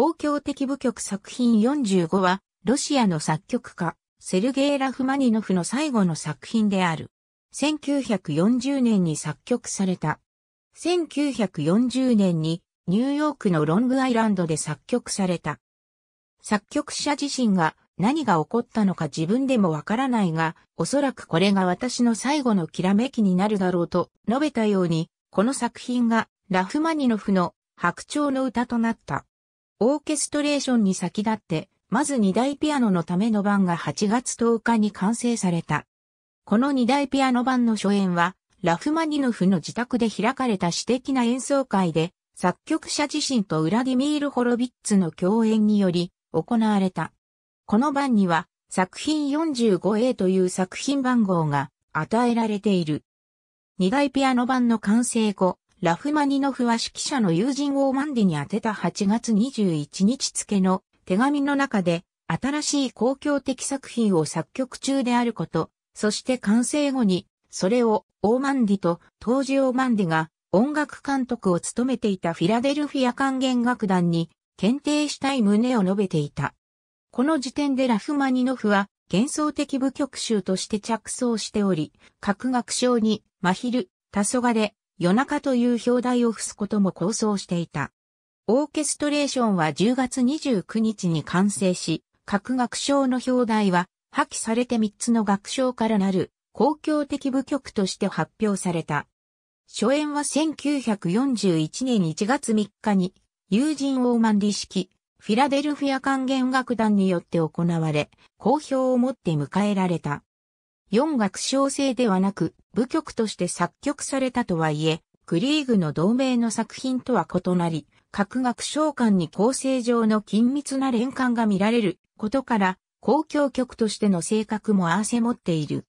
公共的舞曲作品45は、ロシアの作曲家、セルゲイ・ラフマニノフの最後の作品である。1940年に作曲された。1940年にニューヨークのロングアイランドで作曲された。作曲者自身が何が起こったのか自分でもわからないが、おそらくこれが私の最後のきらめきになるだろうと述べたように、この作品がラフマニノフの白鳥の歌となった。オーケストレーションに先立って、まず二台ピアノのための版が8月10日に完成された。この二台ピアノ版の初演は、ラフマニノフの自宅で開かれた私的な演奏会で、作曲者自身とウラディミール・ホロビッツの共演により行われた。この版には作品 45A という作品番号が与えられている。二大ピアノ版の完成後、ラフマニノフは指揮者の友人オーマンディに宛てた8月21日付の手紙の中で、新しい公共的作品を作曲中であること、そして完成後に、それをオーマンディと当時オーマンディが音楽監督を務めていたフィラデルフィア管弦楽団に検定したい旨を述べていた。この時点でラフマニノフは幻想的舞曲集として着想しており、各楽章に、マヒル、黄昏、夜中という表題を付すことも構想していた。オーケストレーションは10月29日に完成し、各学章の表題は破棄されて3つの学章からなる公共的部局として発表された。初演は1941年1月3日に友人オーマンリ式フィラデルフィア管弦楽団によって行われ、好評をもって迎えられた。四楽章制ではなく、部曲として作曲されたとはいえ、クリーグの同盟の作品とは異なり、各楽章間に構成上の緊密な連関が見られることから、公共曲としての性格も併せ持っている。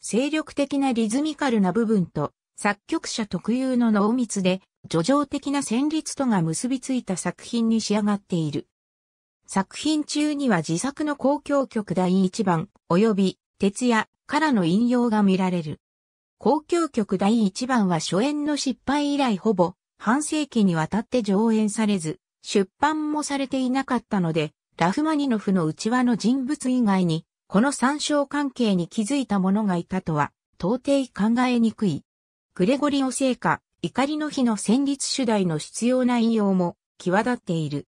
精力的なリズミカルな部分と、作曲者特有の濃密で、叙情的な旋律とが結びついた作品に仕上がっている。作品中には自作の公共曲第1番、及び徹夜からの引用が見られる。公共曲第一番は初演の失敗以来ほぼ半世紀にわたって上演されず、出版もされていなかったので、ラフマニノフの内輪の人物以外に、この参照関係に気づいた者がいたとは、到底考えにくい。グレゴリオ聖歌、怒りの日の旋律主題の必要な引用も、際立っている。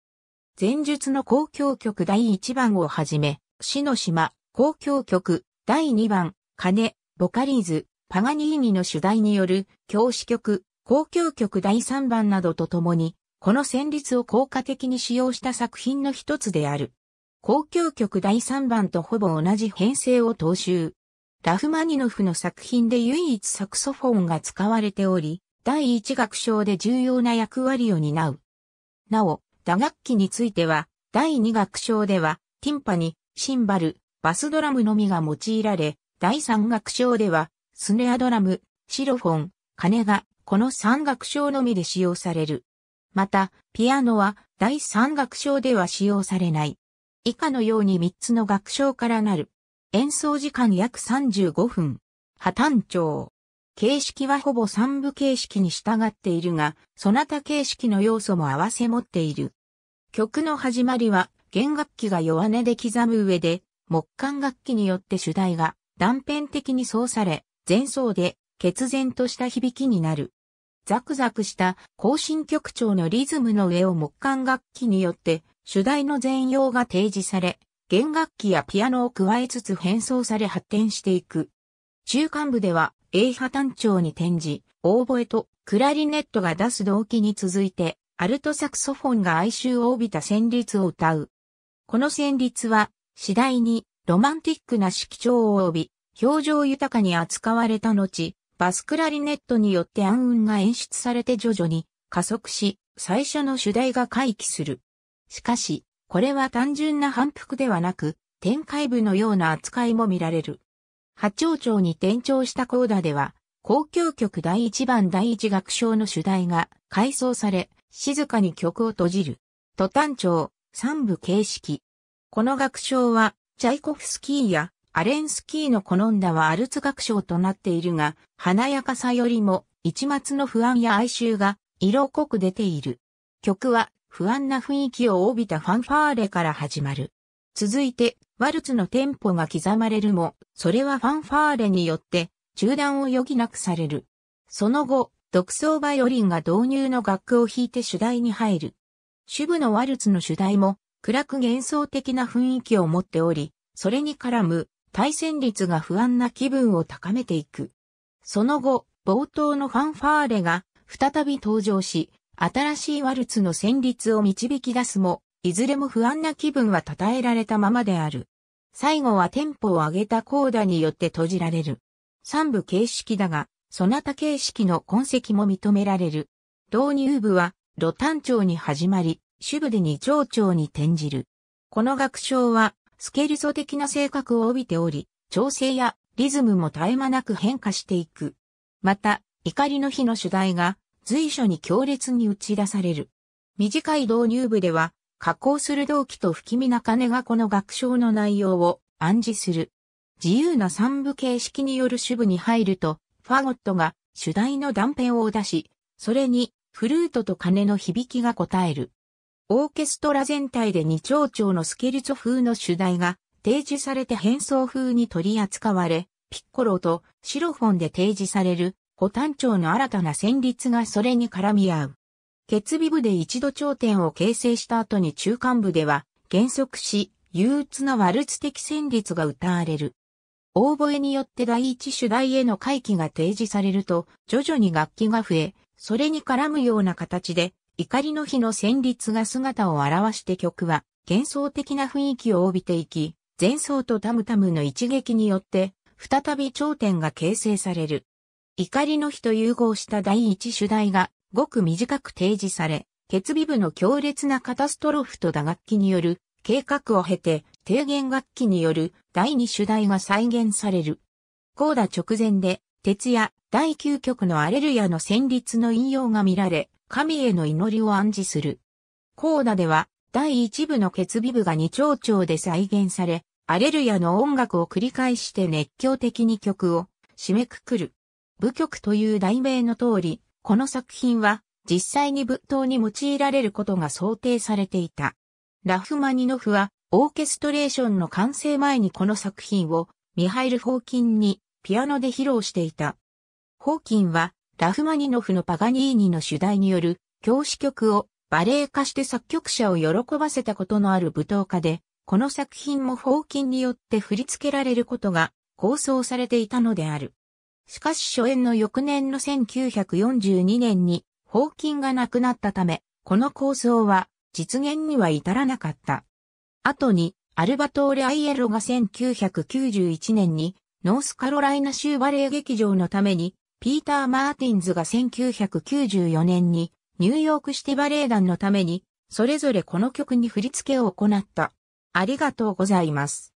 前述の公共曲第一番をはじめ、死の島、公共曲、第2番、金、ボカリーズ、パガニーニの主題による、教師曲、公共曲第3番などとともに、この旋律を効果的に使用した作品の一つである。公共曲第3番とほぼ同じ編成を踏襲。ラフマニノフの作品で唯一サクソフォンが使われており、第一楽章で重要な役割を担う。なお、打楽器については、第二楽章では、ティンパニ、シンバル、バスドラムのみが用いられ、第三楽章では、スネアドラム、シロフォン、鐘が、この三楽章のみで使用される。また、ピアノは、第三楽章では使用されない。以下のように三つの楽章からなる。演奏時間約35分。破綻調。形式はほぼ三部形式に従っているが、そなた形式の要素も合わせ持っている。曲の始まりは、弦楽器が弱音で刻む上で、木管楽器によって主題が断片的に奏され、前奏で決然とした響きになる。ザクザクした更新曲調のリズムの上を木管楽器によって主題の全容が提示され、弦楽器やピアノを加えつつ変奏され発展していく。中間部では A 波単調に転じ、オーボエとクラリネットが出す動機に続いて、アルトサクソフォンが哀愁を帯びた旋律を歌う。この旋律は次第にロマンティックな色調を帯び、表情豊かに扱われた後、バスクラリネットによって暗雲が演出されて徐々に加速し、最初の主題が回帰する。しかし、これは単純な反復ではなく、展開部のような扱いも見られる。八丁町に転調したコーダでは、交響曲第一番第一楽章の主題が改装され、静かに曲を閉じる。途端町、三部形式、この楽章は、チャイコフスキーやアレンスキーの好んだはアルツ楽章となっているが、華やかさよりも、一末の不安や哀愁が、色濃く出ている。曲は、不安な雰囲気を帯びたファンファーレから始まる。続いて、ワルツのテンポが刻まれるも、それはファンファーレによって、中断を余儀なくされる。その後、独奏バイオリンが導入の楽譜を弾いて主題に入る。主部のワルツの主題も、暗く幻想的な雰囲気を持っており、それに絡む対戦率が不安な気分を高めていく。その後、冒頭のファンファーレが再び登場し、新しいワルツの旋律を導き出すも、いずれも不安な気分は称えられたままである。最後はテンポを上げたコーダによって閉じられる。三部形式だが、そなた形式の痕跡も認められる。導入部は、ロタン調に始まり、主部で二丁長に転じる。この楽章は、スケルソ的な性格を帯びており、調整やリズムも絶え間なく変化していく。また、怒りの日の主題が随所に強烈に打ち出される。短い導入部では、加工する動機と不気味な金がこの楽章の内容を暗示する。自由な三部形式による主部に入ると、ファゴットが主題の断片を出し、それにフルートと鐘の響きが応える。オーケストラ全体で二丁調のスケルツォ風の主題が提示されて変装風に取り扱われ、ピッコロとシロフォンで提示される古単調の新たな旋律がそれに絡み合う。決尾部で一度頂点を形成した後に中間部では減速し、憂鬱なワルツ的旋律が歌われる。オーボエによって第一主題への回帰が提示されると、徐々に楽器が増え、それに絡むような形で怒りの日の旋律が姿を現して曲は幻想的な雰囲気を帯びていき、前奏とタムタムの一撃によって再び頂点が形成される。怒りの日と融合した第一主題がごく短く提示され、決備部の強烈なカタストロフと打楽器による計画を経て、低弦楽器による第二主題が再現される。コーダ直前で、徹夜第9曲のアレルヤの旋律の引用が見られ、神への祈りを暗示する。コーダでは、第一部の決尾部が二丁調で再現され、アレルヤの音楽を繰り返して熱狂的に曲を締めくくる。舞曲という題名の通り、この作品は実際に仏塔に用いられることが想定されていた。ラフマニノフはオーケストレーションの完成前にこの作品をミハイル・ホーキンにピアノで披露していた。ホーキンはラフマニノフのパガニーニの主題による教師曲をバレエ化して作曲者を喜ばせたことのある舞踏家で、この作品も法金によって振り付けられることが構想されていたのである。しかし初演の翌年の1942年に法金がなくなったため、この構想は実現には至らなかった。後にアルバトーレ・アイエロが1991年にノースカロライナ州バレエ劇場のためにピーター・マーティンズが1994年にニューヨークシティバレエ団のために、それぞれこの曲に振り付けを行った。ありがとうございます。